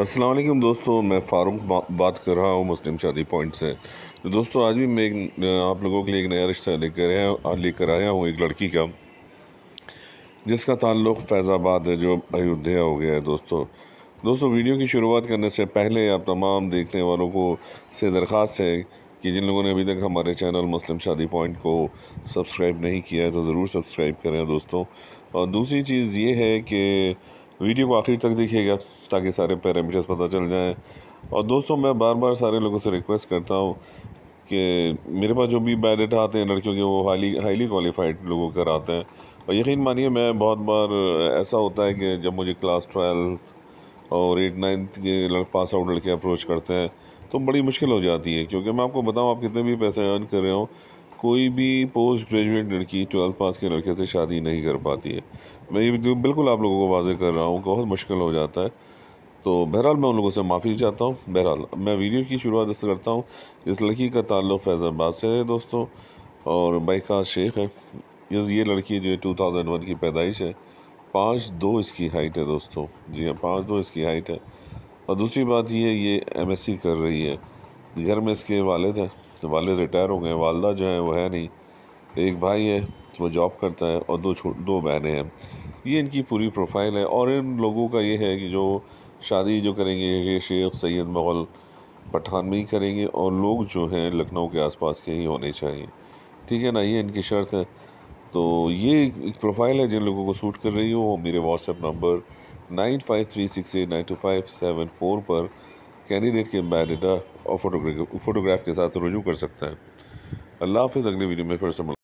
असलम दोस्तों मैं फारूक बा, बात कर रहा हूँ मुस्लिम शादी पॉइंट से तो दोस्तों आज भी मैं एक आप लोगों के लिए एक नया रिश्ता लेकर लेकर आया हूँ एक लड़की का जिसका ताल्लुक फैज़ाबाद है जो अयोध्या हो गया है दोस्तों दोस्तों वीडियो की शुरुआत करने से पहले आप तमाम देखने वालों को से दरख्वास्त है कि जिन लोगों ने अभी तक हमारे चैनल मुस्लिम शादी पॉइंट को सब्सक्राइब नहीं किया है तो ज़रूर सब्सक्राइब करें दोस्तों और दूसरी चीज़ ये है कि वीडियो को आखिर तक देखिएगा ताकि सारे पैरामीटर्स पता चल जाएँ और दोस्तों मैं बार बार सारे लोगों से रिक्वेस्ट करता हूँ कि मेरे पास जो भी बायोडाटा आते हैं लड़कियों के वो हाईली हाईली क्वालिफाइड लोगों के आते हैं और यकीन मानिए मैं बहुत बार ऐसा होता है कि जब मुझे क्लास ट्वेल्थ और एट नाइन्थ के पास आउट लड़के अप्रोच करते हैं तो बड़ी मुश्किल हो जाती है क्योंकि मैं आपको बताऊं आप कितने भी पैसे अर्न कर रहे हो कोई भी पोस्ट ग्रेजुएट लड़की ट्वेल्थ पास के लड़के से शादी नहीं कर पाती है मैं ये बिल्कुल आप लोगों को वाजे कर रहा हूँ बहुत मुश्किल हो जाता है तो बहरहाल मैं उन लोगों से माफ़ी चाहता हूँ बहरहाल मैं वीडियो की शुरुआत इससे करता हूँ इस लड़की का ताल्लुक फैज़ाबाद से है दोस्तों और बैकाज शेख है ये लड़की जो है टू थाउजेंड वन की पैदाइश है पाँच दो इसकी हाइट है दोस्तों जी हाँ पाँच दो इसकी हाइट है और दूसरी बात ये ये सी कर रही है घर में इसके वालद हैं तो वालद रिटायर हो गए वालदा जो है वो है नहीं एक भाई है वो जॉब करता है और दो दो बहनें हैं ये इनकी पूरी प्रोफाइल है और इन लोगों का ये है कि जो शादी जो करेंगे ये शेख सैद मगल पठान में ही करेंगे और लोग जो हैं लखनऊ के आसपास के ही होने चाहिए ठीक है ना ये इनकी शर्त है तो ये एक प्रोफाइल है जिन लोगों को सूट कर रही हो मेरे WhatsApp number nine five three six eight nine two five seven four पर कैंडिडेट के बायोडाटा और फोटोग्राफ के साथ रुजू कर सकता है अल्लाह हाफ़ अगले वीडियो में फिर से